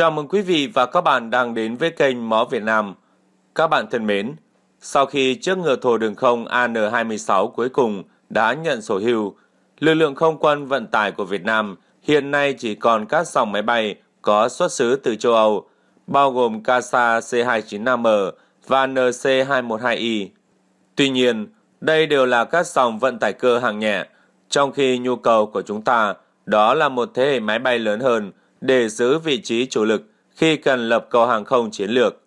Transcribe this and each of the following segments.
Chào mừng quý vị và các bạn đang đến với kênh Mó Việt Nam. Các bạn thân mến, sau khi chiếc ngựa thổ đường không AN-26 cuối cùng đã nhận sổ hưu, lực lượng không quân vận tải của Việt Nam hiện nay chỉ còn các dòng máy bay có xuất xứ từ châu Âu, bao gồm Casa C295M và NC212I. Tuy nhiên, đây đều là các dòng vận tải cơ hạng nhẹ, trong khi nhu cầu của chúng ta đó là một thế hệ máy bay lớn hơn – để giữ vị trí chủ lực khi cần lập cầu hàng không chiến lược.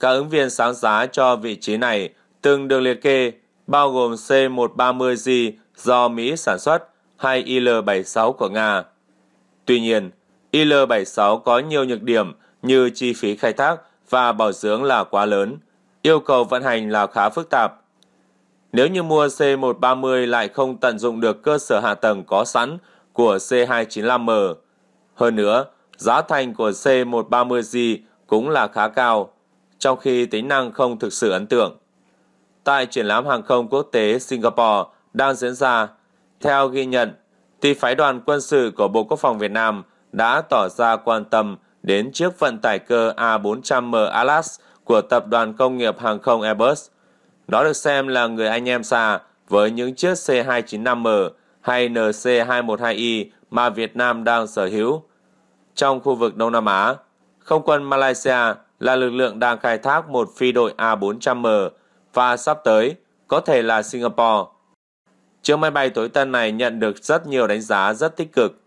Các ứng viên sáng giá cho vị trí này từng được liệt kê bao gồm C-130G do Mỹ sản xuất hay IL-76 của Nga. Tuy nhiên, IL-76 có nhiều nhược điểm như chi phí khai thác và bảo dưỡng là quá lớn, yêu cầu vận hành là khá phức tạp. Nếu như mua C-130 lại không tận dụng được cơ sở hạ tầng có sẵn của C-295M, hơn nữa, giá thành của C130G cũng là khá cao, trong khi tính năng không thực sự ấn tượng. Tại triển lãm hàng không quốc tế Singapore đang diễn ra, theo ghi nhận, thì phái đoàn quân sự của Bộ Quốc phòng Việt Nam đã tỏ ra quan tâm đến chiếc vận tải cơ A400M Atlas của Tập đoàn Công nghiệp Hàng không Airbus. Nó được xem là người anh em xa với những chiếc C295M hay NC212i mà Việt Nam đang sở hữu trong khu vực Đông Nam Á. Không quân Malaysia là lực lượng đang khai thác một phi đội A400M và sắp tới có thể là Singapore. Chiếc máy bay tối tân này nhận được rất nhiều đánh giá rất tích cực.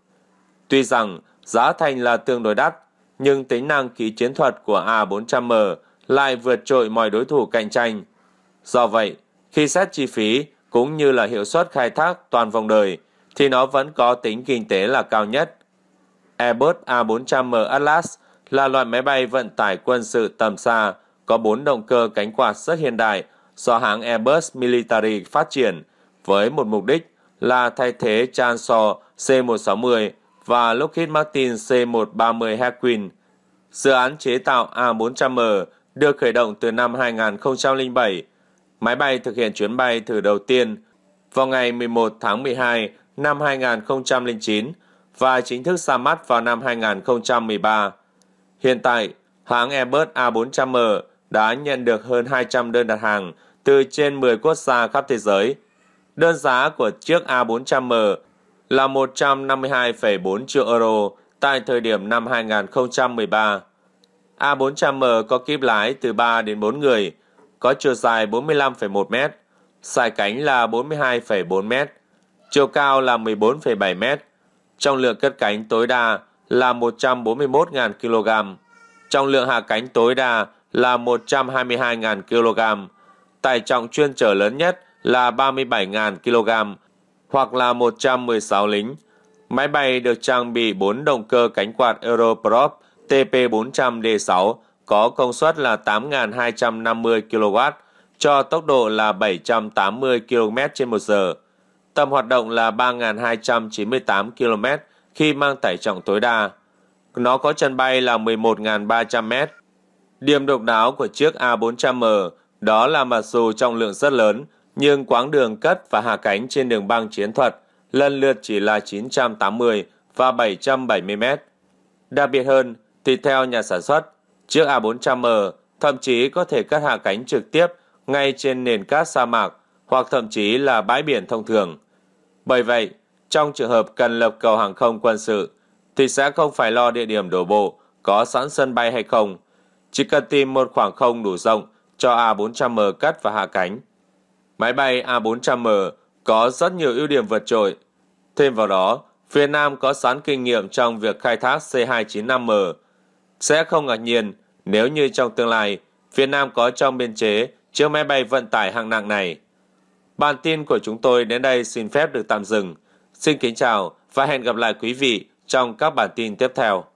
Tuy rằng giá thành là tương đối đắt, nhưng tính năng kỹ chiến thuật của A400M lại vượt trội mọi đối thủ cạnh tranh. Do vậy, khi xét chi phí cũng như là hiệu suất khai thác toàn vòng đời, thì nó vẫn có tính kinh tế là cao nhất. Airbus A400M Atlas là loại máy bay vận tải quân sự tầm xa, có 4 động cơ cánh quạt rất hiện đại do hãng Airbus Military phát triển, với một mục đích là thay thế Chanso C160 và Lockheed Martin C130 Hercules. Dự án chế tạo A400M được khởi động từ năm 2007. Máy bay thực hiện chuyến bay thử đầu tiên vào ngày 11 tháng 12 năm 2009 và chính thức ra mắt vào năm 2013. Hiện tại, hãng Airbus A400M đã nhận được hơn 200 đơn đặt hàng từ trên 10 quốc gia khắp thế giới. Đơn giá của chiếc A400M là 152,4 triệu euro tại thời điểm năm 2013. A400M có kíp lái từ 3 đến 4 người, có chiều dài 45,1 m, dài cánh là 42,4 m, chiều cao là 14,7 m Trọng lượng cất cánh tối đa là 141.000 kg. Trọng lượng hạ cánh tối đa là 122.000 kg. Tải trọng chuyên chở lớn nhất là 37.000 kg hoặc là 116 lính. Máy bay được trang bị 4 động cơ cánh quạt Europrop TP400D6 có công suất là 8.250 kW cho tốc độ là 780 km trên một giờ. Tầm hoạt động là 3.298 km khi mang tải trọng tối đa. Nó có chân bay là 11.300 m. Điểm độc đáo của chiếc A400M đó là mặc dù trọng lượng rất lớn, nhưng quãng đường cất và hạ cánh trên đường băng chiến thuật lần lượt chỉ là 980 và 770 m. Đặc biệt hơn, thì theo nhà sản xuất, chiếc A400M thậm chí có thể cất hạ cánh trực tiếp ngay trên nền cát sa mạc hoặc thậm chí là bãi biển thông thường. Bởi vậy, trong trường hợp cần lập cầu hàng không quân sự, thì sẽ không phải lo địa điểm đổ bộ có sẵn sân bay hay không, chỉ cần tìm một khoảng không đủ rộng cho A400M cất và hạ cánh. Máy bay A400M có rất nhiều ưu điểm vượt trội. Thêm vào đó, Việt Nam có sẵn kinh nghiệm trong việc khai thác C295M. Sẽ không ngạc nhiên nếu như trong tương lai, Việt Nam có trong biên chế chiếc máy bay vận tải hạng nặng này. Bản tin của chúng tôi đến đây xin phép được tạm dừng. Xin kính chào và hẹn gặp lại quý vị trong các bản tin tiếp theo.